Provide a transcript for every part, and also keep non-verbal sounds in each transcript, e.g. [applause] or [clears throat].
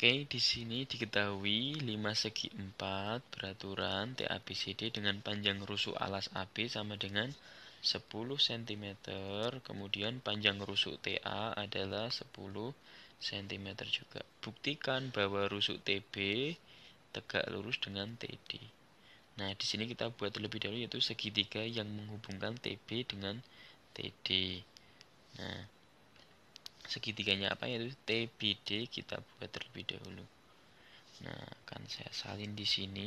Oke, di sini diketahui 5 segi 4 beraturan TABCD dengan panjang rusuk alas AB sama dengan 10 cm, kemudian panjang rusuk TA adalah 10 cm juga. Buktikan bahwa rusuk TB tegak lurus dengan TD. Nah, di sini kita buat lebih dahulu yaitu segitiga yang menghubungkan TB dengan TD segitiganya apa yaitu TBD kita buat terlebih dahulu nah akan saya salin di sini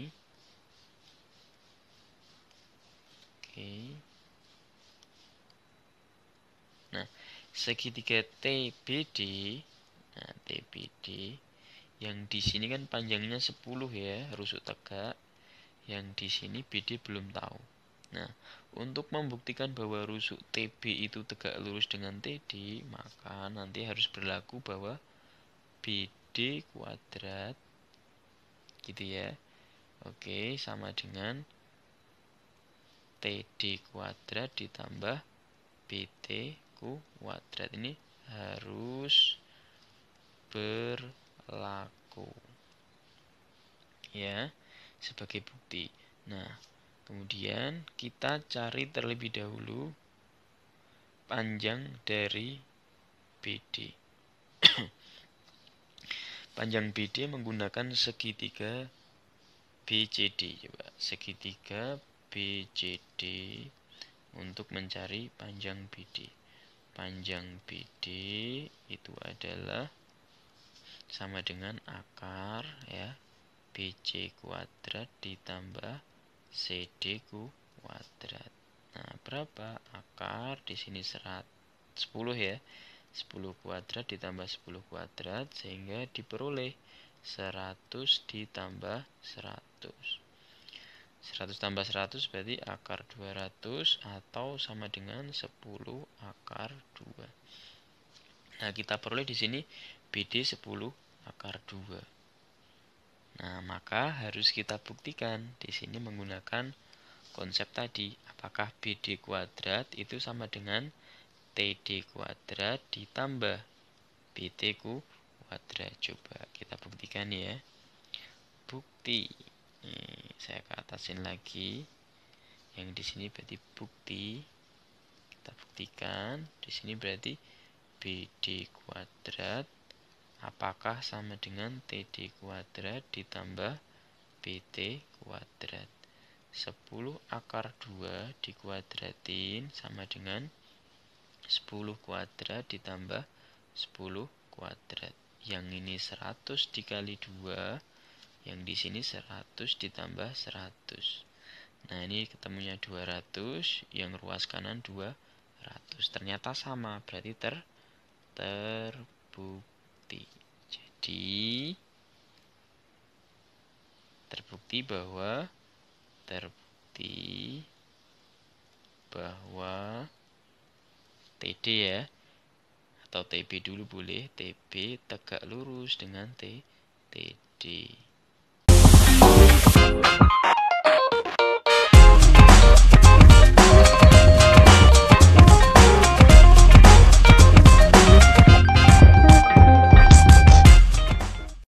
oke nah segitiga TBD nah TBD yang di sini kan panjangnya 10 ya rusuk tegak yang di sini BD belum tahu Nah, untuk membuktikan bahwa rusuk TB itu tegak lurus dengan TD, maka nanti harus berlaku bahwa BD kuadrat gitu ya. Oke, sama dengan TD kuadrat ditambah BT kuadrat ini harus berlaku. Ya, sebagai bukti. Nah, Kemudian kita cari terlebih dahulu panjang dari BD. [clears throat] panjang BD menggunakan segitiga BCD coba. Segitiga BCD untuk mencari panjang BD. Panjang BD itu adalah sama dengan akar ya BC kuadrat ditambah CD kuadrat. Nah, berapa? Akar di sini 100, 10 ya. 10 kuadrat ditambah 10 kuadrat sehingga diperoleh 100 ditambah 100. 100 tambah 100 berarti akar 200 atau sama dengan 10 akar 2. Nah, kita peroleh di sini BD 10 akar 2. Nah, maka harus kita buktikan di sini menggunakan konsep tadi. Apakah BD kuadrat itu sama dengan TD kuadrat ditambah BT kuadrat. Coba kita buktikan ya. Bukti. Nih, saya ke atasin lagi. Yang di sini berarti bukti. Kita buktikan. Di sini berarti BD kuadrat apakah sama dengan TD kuadrat ditambah PT kuadrat. 10 akar 2 dikuadratin sama dengan 10 kuadrat ditambah 10 kuadrat. Yang ini 100 dikali 2, yang di sini 100 ditambah 100. Nah, ini ketemunya 200, yang ruas kanan 200. Ternyata sama, berarti ter terbuka terbukti. Jadi terbukti bahwa terbukti bahwa TD ya atau TB dulu boleh TB tegak lurus dengan T TD